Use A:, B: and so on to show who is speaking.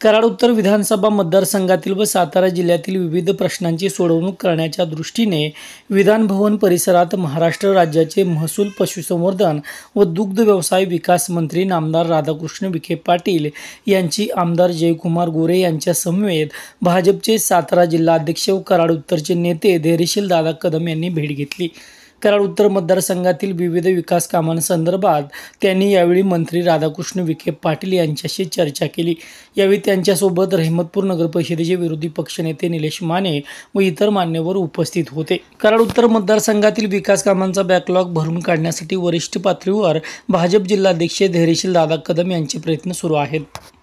A: कराड उत्तर विधानसभा मतदारसंघातील व सातारा जिल्ह्यातील विविध प्रश्नांची सोडवणूक करण्याच्या दृष्टीने विधानभवन परिसरात महाराष्ट्र राज्याचे महसूल पशुसंवर्धन व दुग्ध व्यवसाय विकास मंत्री नामदार राधाकृष्ण विखे पाटील यांची आमदार जयकुमार गोरे यांच्या समवेत भाजपचे सातारा जिल्हा अध्यक्ष व कराड उत्तरचे नेते धैर्यशील दादा कदम यांनी भेट घेतली कराड उत्तर मतदारसंघातील विविध विकास कामांसंदर्भात त्यांनी यावेळी मंत्री राधाकृष्ण विखे पाटील यांच्याशी चर्चा केली यावेळी त्यांच्यासोबत रहमतपूर नगर परिषदेचे विरोधी पक्षनेते निलेश माने व इतर मान्यवर उपस्थित होते कराड उत्तर मतदारसंघातील विकास कामांचा बॅकलॉग भरून काढण्यासाठी वरिष्ठ पातळीवर भाजप जिल्हाध्यक्ष धैर्यशील दादा कदम यांचे प्रयत्न सुरू आहेत